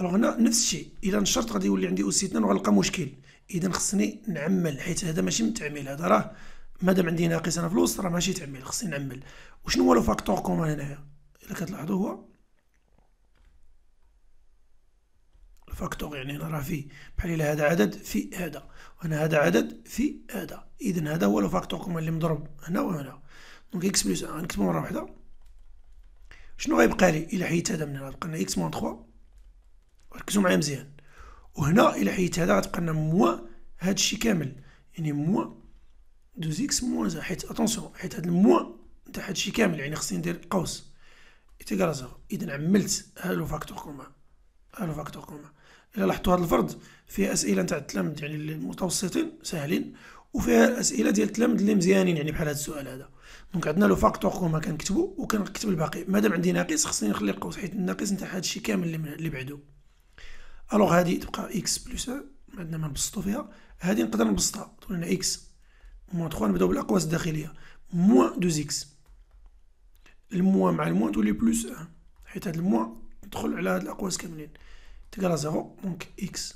الوغ هنا نفس الشيء اذا نشرت غادي يولي عندي اوس 2 وغنلقى مشكل اذا خصني نعمل حيت هذا ماشي متعمل هذا راه مادام عندي ناقص انا في الوسط راه ماشي تعمل خصني نعمل وشنو هو لو فاكتور كومون هنايا الا كتلاحظوا هو الفاكتور يعني هنا راه في بحال الا هذا عدد في هذا وهنا هذا عدد في هذا اذا هذا هو لو فاكتور كومون اللي مضروب هنا وهنا دونك اكس بلس نكتبو مره واحده شنو غيبقى لي الا حيت هذا من هنا بقى لنا اكس موان 3 ركزوا معايا مزيان وهنا الى حيدت هذا غتبقى لنا موا هذا الشيء كامل يعني موا دو زيكس موان زا حيت اتونسيون حيت هاد الموا نتاع هذا الشيء كامل يعني خصني ندير قوس ايتيكال زيرو اذا عملت هالو فاكتور كومان هالو فاكتور كومان الا لاحظتوا هذا الفرض فيه اسئله نتاع التلامذه يعني المتوسطين ساهلين وفيها اسئله ديال التلامذه اللي مزيانين يعني بحال هذا السؤال هذا دونك عندنا لو فاكتور كوما كنكتبو وكنكتب الباقي مادام عندي ناقص خصني نخلي القوس حيت الناقص نتاع هذا الشيء كامل اللي بعدو الوغ هادي تبقى اكس بلس ما عندنا ما نبسطو فيها هادي نقدر نبسطها تقول لنا اكس موان 3 نبداو بالاقواس الداخليه موان 2 اكس الموان مع الموان تولي بلس ان حيت هاد الموان تدخل على هاد الاقواس كاملين تقرا زيرو دونك اكس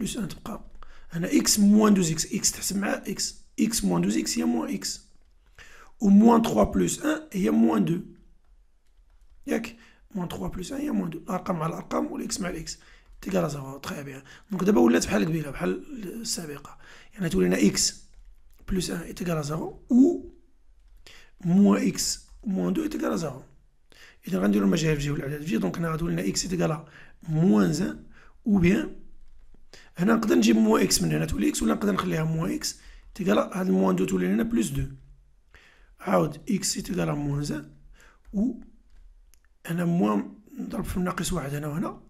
بلس ان تبقى هنا اكس موان 2 اكس اكس تحسب مع اكس اكس موان 2 اكس هي موان اكس و موان 3 بلس ان هي موان 2 ياك موان 3 بلس ان هي موان 2 الارقام مع الارقام والاكس مع الاكس تلقى راسها تخي بها دونك دابا ولات بحال قبيله بحال السابقه يعني تولي لنا اكس بلوس ان يتيكال زيرو و موان اكس موان دو يتيكال زيرو اذا غنديرو المجال في جهه والاعداد في جهه دونك هنا غتولي لنا اكس يتيكال موان زان او بيان هنا نقدر نجيب موان اكس من هنا تولي اكس ولا نقدر نخليها موان اكس تيكال هاد موان دو تولي لنا بلوس دو عاود اكس يتيكال موان زان و هنا موان نضرب في ناقص واحد هنا وهنا